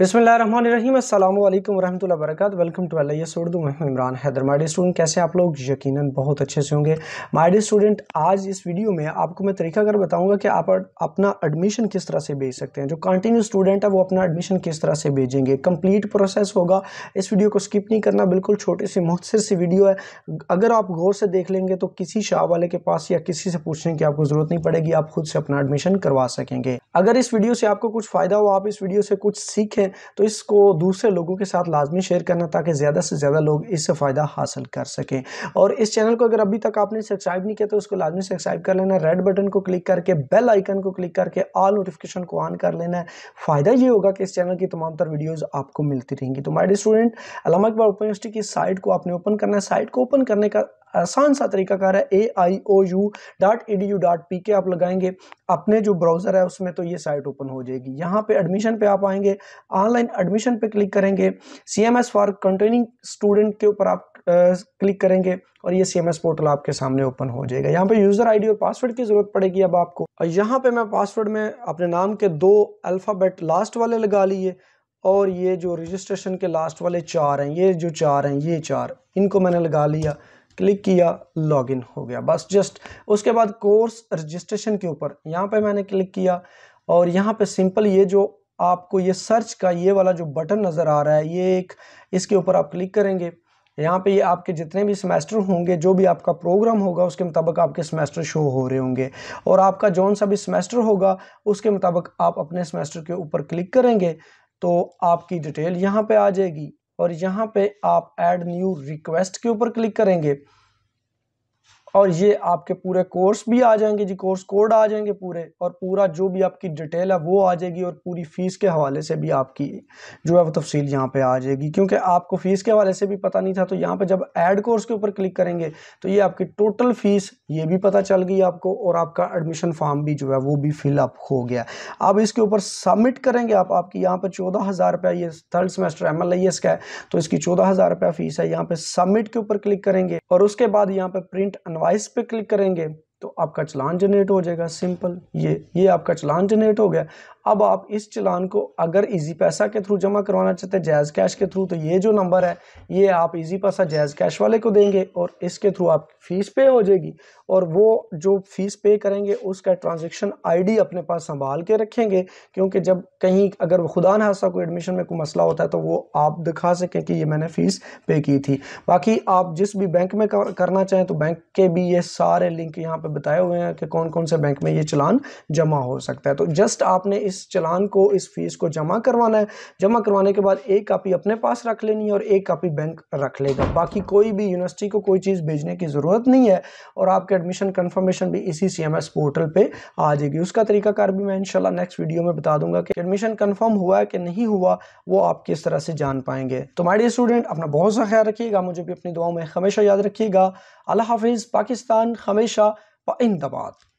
अस्सलाम वालेकुम वरहमल वर्क वेलकम टू अल्लाह उर्दू मैं इमरान हैदर माइडी स्टूडेंट कैसे आप लोग यकीनन बहुत अच्छे से होंगे माइडी स्टूडेंट आज इस वीडियो में आपको मैं तरीका कर बताऊंगा कि आप अपना एडमिशन किस तरह से भेज सकते हैं जो कंटिन्यू स्टूडेंट है वो अपना एडमिशन किस तरह से भेजेंगे कम्प्लीट प्रोसेस होगा इस वीडियो को स्किप नहीं करना बिल्कुल छोटी सी मुख्तर सी वीडियो है अगर आप गौर से देख लेंगे तो किसी शाह वाले के पास या किसी से पूछने की आपको ज़रूरत नहीं पड़ेगी आप खुद से अपना एडमिशन करवा सकेंगे अगर इस वीडियो से आपको कुछ फ़ायदा हो आप इस वीडियो से कुछ सीखें हैं तो इसको दूसरे लोगों के साथ लाजमी शेयर करना ताकि ज़्यादा से ज़्यादा लोग इससे फ़ायदा हासिल कर सकें और इस चैनल को अगर अभी तक आपने सब्सक्राइब नहीं किया तो उसको लाजमी सब्सक्राइब कर लेना रेड बटन को क्लिक करके बेल आइकन को क्लिक करके ऑल नोटिफिकेशन को ऑन कर लेना है फ़ायदा ये होगा कि इस चैनल की तमाम तर वीडियोज़ आपको मिलती रहेंगी तो my student Allama Iqbal university की साइट को आपने ओपन करना है साइट को ओपन करने का आसान सा तरीकाकार है A I O U dot E D U dot P K आप लगाएंगे अपने जो ब्राउज़र है उसमें तो ये साइट ओपन हो जाएगी यहाँ पे एडमिशन पे आप आएंगे ऑनलाइन एडमिशन पे क्लिक करेंगे C M S for continuing student के ऊपर आप क्लिक करेंगे और ये सी एम एस पोर्टल आपके सामने ओपन हो जाएगा यहाँ पे यूज़र आईडी और पासवर्ड की ज़रूरत पड़ेगी अब आपको और यहाँ पे मैं पासवर्ड में अपने नाम के दो अल्फ़ाबेट लास्ट वाले लगा लिए और ये जो रजिस्ट्रेशन के लास्ट वाले चार हैं ये जो चार हैं ये चार इनको मैंने लगा लिया क्लिक किया लॉगिन हो गया बस जस्ट उसके बाद कोर्स रजिस्ट्रेशन के ऊपर यहाँ पे मैंने क्लिक किया और यहाँ पे सिंपल ये जो आपको ये सर्च का ये वाला जो बटन नज़र आ रहा है ये एक इसके ऊपर आप क्लिक करेंगे यहाँ पे ये आपके जितने भी सेमेस्टर होंगे जो भी आपका प्रोग्राम होगा उसके मुताबिक आपके सेमेस्टर शो हो रहे होंगे और आपका जौन सा भी सेमेस्टर होगा उसके मुताबिक आप अपने सेमेस्टर के ऊपर क्लिक करेंगे तो आपकी डिटेल यहाँ पे आ जाएगी और यहाँ पे आप ऐड न्यू रिक्वेस्ट के ऊपर क्लिक करेंगे और ये आपके पूरे कोर्स भी आ जाएंगे जी कोर्स कोड आ जाएंगे पूरे और पूरा जो भी आपकी डिटेल है वो आ जाएगी और पूरी फ़ीस के हवाले से भी आपकी जो है वो तफसील यहाँ पे आ जाएगी क्योंकि आपको फ़ीस के हवाले से भी पता नहीं था तो यहाँ पे जब ऐड कोर्स के ऊपर क्लिक करेंगे तो ये आपकी टोटल फ़ीस ये भी पता चल गई आपको और आपका एडमिशन फॉर्म भी जो है वो भी फिलअप हो गया अब इसके ऊपर सबमिट करेंगे आप आपकी यहाँ पर चौदह हज़ार रुपया ये थर्ड सेमेस्टर एम एल का है तो इसकी चौदह हज़ार रुपया फ़ीस है यहाँ पर सबमिट के ऊपर क्लिक करेंगे और उसके बाद यहाँ पर प्रिंट अनवा डिवाइस पे क्लिक करेंगे तो आपका चलान जनरेट हो जाएगा सिंपल ये ये आपका चलान जनरेट हो गया अब आप इस चलान को अगर इजी पैसा के थ्रू जमा करवाना चाहते हैं जैज़ कैश के थ्रू तो ये जो नंबर है ये आप इजी पैसा जैज़ कैश वाले को देंगे और इसके थ्रू आप फ़ीस पे हो जाएगी और वो जो फ़ीस पे करेंगे उसका ट्रांजेक्शन आईडी अपने पास संभाल के रखेंगे क्योंकि जब कहीं अगर खुदा ना हंसा कोई एडमिशन में कोई मसला होता है तो वो आप दिखा सकें कि ये मैंने फ़ीस पे की थी बाकी आप जिस भी बैंक में करना चाहें तो बैंक के भी ये सारे लिंक यहाँ पर बताए हुए हैं कि कौन कौन से बैंक में ये चलान जमा हो सकता है तो जस्ट आपने इस इस चलान को इस फीस को जमा करवाना है जमा करवाने के बाद एक कापी अपने पास रख लेनी है और एक कापी बैंक रख लेगा बाकी कोई भी यूनिवर्सिटी को कोई चीज़ भेजने की ज़रूरत नहीं है और आपके एडमिशन कन्फर्मेशन भी इसी सी पोर्टल पर आ जाएगी उसका तरीकाकार भी मैं इनशाला नेक्स्ट वीडियो में बता दूंगा कि एडमिशन कन्फर्म हुआ है कि नहीं हुआ वो आप किस तरह से जान पाएंगे तो माई स्टूडेंट अपना बहुत सा ख्याल रखिएगा मुझे भी अपनी दुआओं में हमेशा याद रखिएगा अल्लाह हाफिज़ पाकिस्तान हमेशा पाइंदाबाद